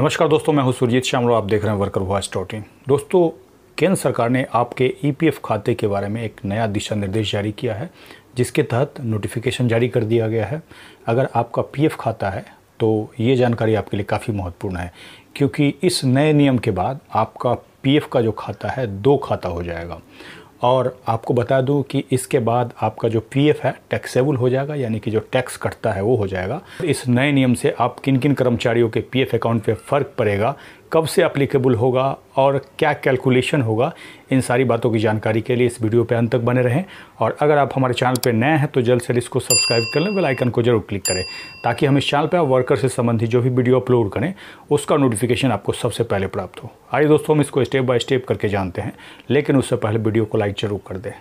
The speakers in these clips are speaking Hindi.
नमस्कार दोस्तों मैं हूं सुरजीत श्यामरा आप देख रहे हैं वर्कर वॉइस डॉट दोस्तों केंद्र सरकार ने आपके ईपीएफ e खाते के बारे में एक नया दिशा निर्देश जारी किया है जिसके तहत नोटिफिकेशन जारी कर दिया गया है अगर आपका पीएफ खाता है तो ये जानकारी आपके लिए काफ़ी महत्वपूर्ण है क्योंकि इस नए नियम के बाद आपका पीएफ का जो खाता है दो खाता हो जाएगा और आपको बता दूं कि इसके बाद आपका जो पीएफ है टैक्सेबल हो जाएगा यानी कि जो टैक्स कटता है वो हो जाएगा इस नए नियम से आप किन किन कर्मचारियों के पीएफ अकाउंट पे फ़र्क पड़ेगा कब से अप्लीकेबल होगा और क्या कैलकुलेशन होगा इन सारी बातों की जानकारी के लिए इस वीडियो पे अंत तक बने रहें और अगर आप हमारे चैनल पे नए हैं तो जल्द से इसको सब्सक्राइब कर लें बेल आइकन को जरूर क्लिक करें ताकि हम इस चैनल पे आप वर्कर से संबंधित जो भी वीडियो अपलोड करें उसका नोटिफिकेशन आपको सबसे पहले प्राप्त हो आइए दोस्तों हम इसको स्टेप बाय स्टेप करके जानते हैं लेकिन उससे पहले वीडियो को लाइक जरूर कर दें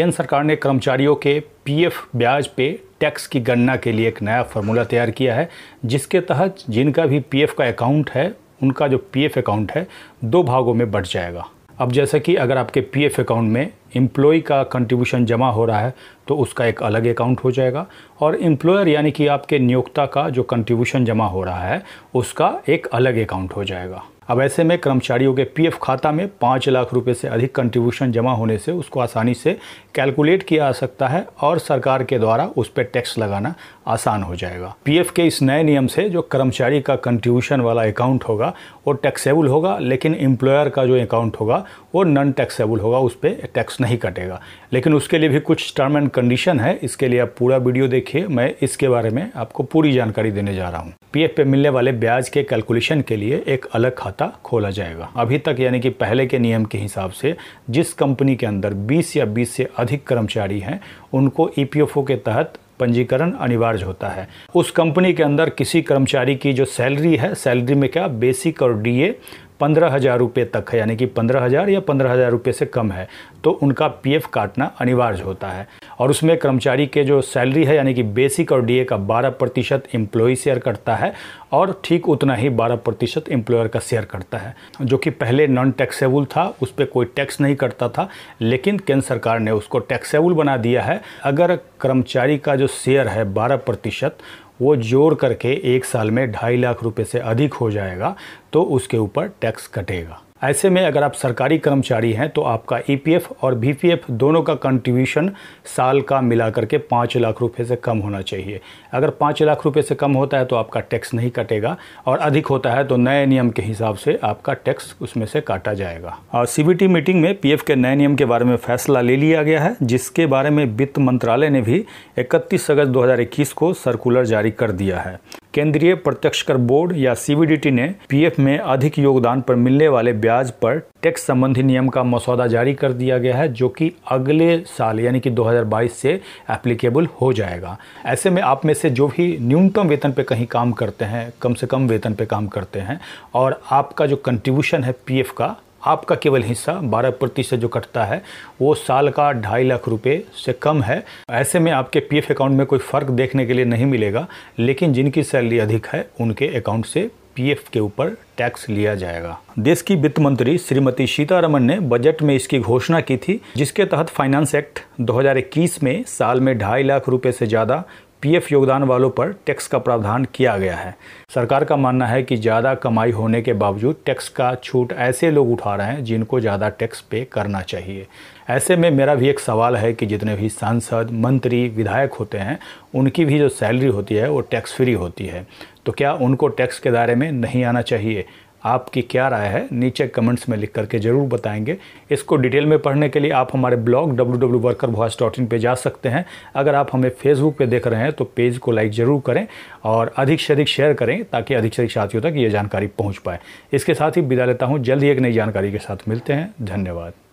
केंद्र सरकार ने कर्मचारियों के पीएफ ब्याज पे टैक्स की गणना के लिए एक नया फार्मूला तैयार किया है जिसके तहत जिनका भी पीएफ का अकाउंट है उनका जो पीएफ अकाउंट है दो भागों में बढ़ जाएगा अब जैसा कि अगर आपके पीएफ अकाउंट में एम्प्लॉय का कंट्रीब्यूशन जमा हो रहा है तो उसका एक अलग अकाउंट हो जाएगा और एम्प्लॉयर यानी कि आपके नियोक्ता का जो कंट्रीब्यूशन जमा हो रहा है उसका एक अलग अकाउंट हो जाएगा अब ऐसे में कर्मचारियों के पीएफ खाता में पाँच लाख रुपए से अधिक कंट्रीब्यूशन जमा होने से उसको आसानी से कैलकुलेट किया जा सकता है और सरकार के द्वारा उस पर टैक्स लगाना आसान हो जाएगा पीएफ के इस नए नियम से जो कर्मचारी का कंट्रीब्यूशन वाला अकाउंट होगा वो टैक्सेबल होगा लेकिन एम्प्लॉयर का जो अकाउंट होगा वो नॉन टैक्सेबल होगा उस पर टैक्स नहीं कटेगा लेकिन उसके लिए भी कुछ टर्म एंड कंडीशन है इसके लिए आप पूरा वीडियो देखिए मैं इसके बारे में आपको पूरी जानकारी देने जा रहा हूँ पी पे मिलने वाले ब्याज के कैलकुलेशन के लिए एक अलग खाता खोला जाएगा अभी तक यानी कि पहले के नियम के हिसाब से जिस कंपनी के अंदर 20 या 20 से अधिक कर्मचारी हैं उनको ई e के तहत पंजीकरण अनिवार्य होता है उस कंपनी के अंदर किसी कर्मचारी की जो सैलरी है सैलरी में क्या बेसिक और डीए पंद्रह हज़ार रुपये तक है यानी कि पंद्रह हज़ार या पंद्रह हज़ार रुपये से कम है तो उनका पीएफ काटना अनिवार्य होता है और उसमें कर्मचारी के जो सैलरी है यानी कि बेसिक और डीए का बारह प्रतिशत एम्प्लॉय शेयर करता है और ठीक उतना ही बारह प्रतिशत एम्प्लॉयर का शेयर करता है जो कि पहले नॉन टैक्सेबल था उस पर कोई टैक्स नहीं करता था लेकिन केंद्र सरकार ने उसको टैक्सेबल बना दिया है अगर कर्मचारी का जो शेयर है बारह प्रतिशत वो जोड़ करके एक साल में ढाई लाख रुपए से अधिक हो जाएगा तो उसके ऊपर टैक्स कटेगा ऐसे में अगर आप सरकारी कर्मचारी हैं तो आपका ईपीएफ e और बीपीएफ दोनों का कंट्रीब्यूशन साल का मिला करके पाँच लाख रुपए से कम होना चाहिए अगर पाँच लाख रुपए से कम होता है तो आपका टैक्स नहीं कटेगा और अधिक होता है तो नए नियम के हिसाब से आपका टैक्स उसमें से काटा जाएगा और सी मीटिंग में पी के नए नियम के बारे में फैसला ले लिया गया है जिसके बारे में वित्त मंत्रालय ने भी इकतीस अगस्त दो को सर्कुलर जारी कर दिया है केंद्रीय प्रत्यक्ष कर बोर्ड या सीबीडीटी ने पीएफ में अधिक योगदान पर मिलने वाले ब्याज पर टैक्स संबंधी नियम का मसौदा जारी कर दिया गया है जो कि अगले साल यानी कि 2022 से एप्लीकेबल हो जाएगा ऐसे में आप में से जो भी न्यूनतम वेतन पे कहीं काम करते हैं कम से कम वेतन पे काम करते हैं और आपका जो कंट्रीब्यूशन है पीएफ का आपका केवल हिस्सा 12 प्रतिशत जो कटता है वो साल का ढाई लाख रुपए से कम है ऐसे में आपके पीएफ अकाउंट में कोई फ़र्क देखने के लिए नहीं मिलेगा लेकिन जिनकी सैलरी अधिक है उनके अकाउंट से पीएफ के ऊपर टैक्स लिया जाएगा देश की वित्त मंत्री श्रीमती सीतारमन ने बजट में इसकी घोषणा की थी जिसके तहत फाइनेंस एक्ट 2021 में साल में ढाई लाख रुपए से ज़्यादा पीएफ योगदान वालों पर टैक्स का प्रावधान किया गया है सरकार का मानना है कि ज़्यादा कमाई होने के बावजूद टैक्स का छूट ऐसे लोग उठा रहे हैं जिनको ज़्यादा टैक्स पे करना चाहिए ऐसे में मेरा भी एक सवाल है कि जितने भी सांसद मंत्री विधायक होते हैं उनकी भी जो सैलरी होती है वो टैक्स फ्री होती है तो क्या उनको टैक्स के दायरे में नहीं आना चाहिए आपकी क्या राय है नीचे कमेंट्स में लिख करके ज़रूर बताएंगे इसको डिटेल में पढ़ने के लिए आप हमारे blog W W worker dot in पर जा सकते हैं अगर आप हमें फेसबुक पे देख रहे हैं तो पेज को लाइक ज़रूर करें और अधिक से अधिक शेयर करें ताकि अधिक से अधिक साथियों तक ये जानकारी पहुँच पाए इसके साथ ही विदा लेता हूँ जल्द ही एक नई जानकारी के साथ मिलते हैं धन्यवाद